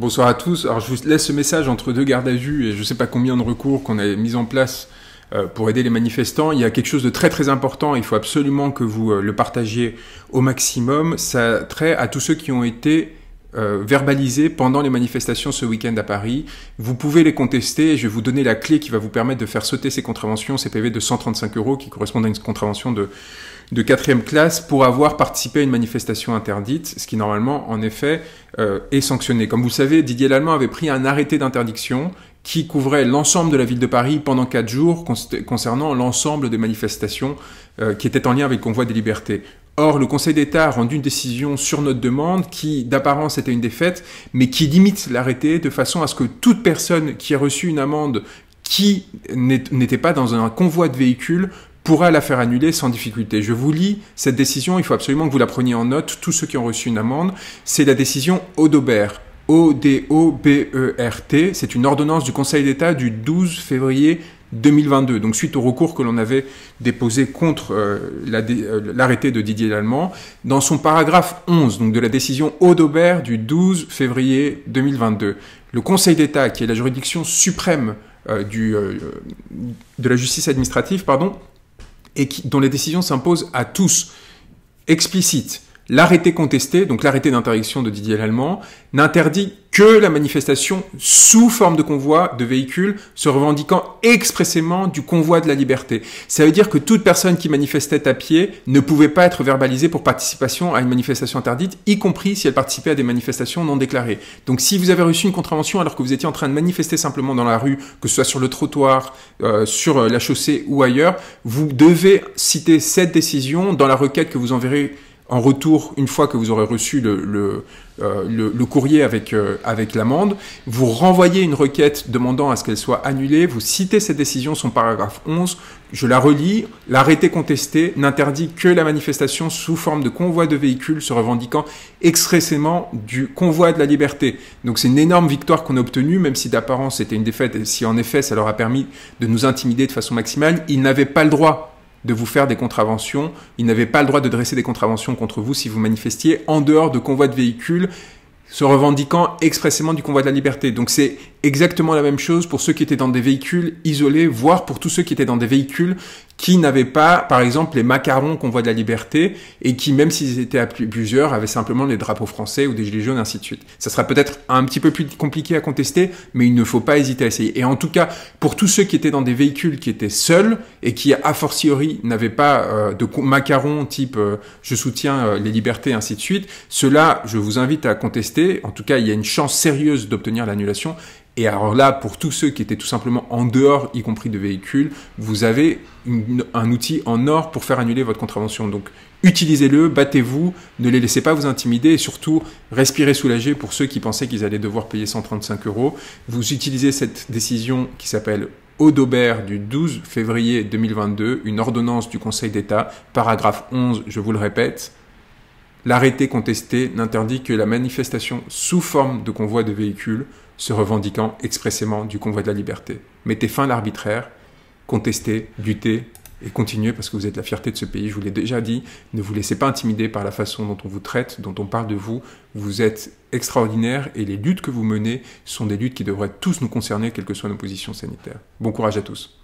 Bonsoir à tous. Alors, je vous laisse ce message entre deux gardes à vue et je ne sais pas combien de recours qu'on a mis en place euh, pour aider les manifestants. Il y a quelque chose de très très important, il faut absolument que vous euh, le partagiez au maximum. Ça trait à tous ceux qui ont été euh, verbalisés pendant les manifestations ce week-end à Paris. Vous pouvez les contester et je vais vous donner la clé qui va vous permettre de faire sauter ces contraventions, ces PV de 135 euros qui correspondent à une contravention de, de quatrième classe pour avoir participé à une manifestation interdite, ce qui normalement, en effet, euh, est sanctionné. Comme vous le savez, Didier Lallemand avait pris un arrêté d'interdiction qui couvrait l'ensemble de la ville de Paris pendant quatre jours concernant l'ensemble des manifestations euh, qui étaient en lien avec le convoi des libertés. Or, le Conseil d'État a rendu une décision sur notre demande qui, d'apparence, était une défaite, mais qui limite l'arrêté de façon à ce que toute personne qui a reçu une amende qui n'était pas dans un convoi de véhicules pourra la faire annuler sans difficulté. Je vous lis cette décision, il faut absolument que vous la preniez en note, tous ceux qui ont reçu une amende, c'est la décision Audobert. ODOBERT. C'est une ordonnance du Conseil d'État du 12 février 2022. Donc suite au recours que l'on avait déposé contre euh, euh, l'arrêté de Didier Lallemand, dans son paragraphe 11, donc de la décision Audobert du 12 février 2022, le Conseil d'État, qui est la juridiction suprême euh, du, de la justice administrative, pardon, et qui, dont les décisions s'imposent à tous, explicite L'arrêté contesté, donc l'arrêté d'interdiction de Didier Lallemand, n'interdit que la manifestation sous forme de convoi de véhicules se revendiquant expressément du convoi de la liberté. Ça veut dire que toute personne qui manifestait à pied ne pouvait pas être verbalisée pour participation à une manifestation interdite, y compris si elle participait à des manifestations non déclarées. Donc si vous avez reçu une contravention alors que vous étiez en train de manifester simplement dans la rue, que ce soit sur le trottoir, euh, sur euh, la chaussée ou ailleurs, vous devez citer cette décision dans la requête que vous enverrez en retour, une fois que vous aurez reçu le, le, euh, courrier avec, euh, avec l'amende, vous renvoyez une requête demandant à ce qu'elle soit annulée, vous citez cette décision, son paragraphe 11, je la relis, l'arrêté contesté n'interdit que la manifestation sous forme de convoi de véhicules se revendiquant expressément du convoi de la liberté. Donc c'est une énorme victoire qu'on a obtenue, même si d'apparence c'était une défaite, et si en effet ça leur a permis de nous intimider de façon maximale, ils n'avaient pas le droit de vous faire des contraventions. Ils n'avaient pas le droit de dresser des contraventions contre vous si vous manifestiez en dehors de convois de véhicules se revendiquant expressément du convoi de la liberté. Donc c'est exactement la même chose pour ceux qui étaient dans des véhicules isolés, voire pour tous ceux qui étaient dans des véhicules qui n'avaient pas, par exemple, les macarons qu'on voit de la liberté et qui, même s'ils étaient à plusieurs, avaient simplement les drapeaux français ou des gilets jaunes, ainsi de suite. Ça sera peut-être un petit peu plus compliqué à contester, mais il ne faut pas hésiter à essayer. Et en tout cas, pour tous ceux qui étaient dans des véhicules qui étaient seuls et qui, a fortiori, n'avaient pas euh, de macarons type euh, je soutiens euh, les libertés, ainsi de suite, cela, je vous invite à contester. En tout cas, il y a une chance sérieuse d'obtenir l'annulation et alors là, pour tous ceux qui étaient tout simplement en dehors, y compris de véhicules, vous avez un outil en or pour faire annuler votre contravention. Donc utilisez-le, battez-vous, ne les laissez pas vous intimider et surtout respirez soulagé pour ceux qui pensaient qu'ils allaient devoir payer 135 euros. Vous utilisez cette décision qui s'appelle Audobert du 12 février 2022, une ordonnance du Conseil d'État, paragraphe 11, je vous le répète. L'arrêté contesté n'interdit que la manifestation sous forme de convoi de véhicules se revendiquant expressément du convoi de la liberté. Mettez fin à l'arbitraire, contestez, luttez et continuez parce que vous êtes la fierté de ce pays. Je vous l'ai déjà dit, ne vous laissez pas intimider par la façon dont on vous traite, dont on parle de vous. Vous êtes extraordinaire et les luttes que vous menez sont des luttes qui devraient tous nous concerner, quelles que soient nos positions sanitaires. Bon courage à tous.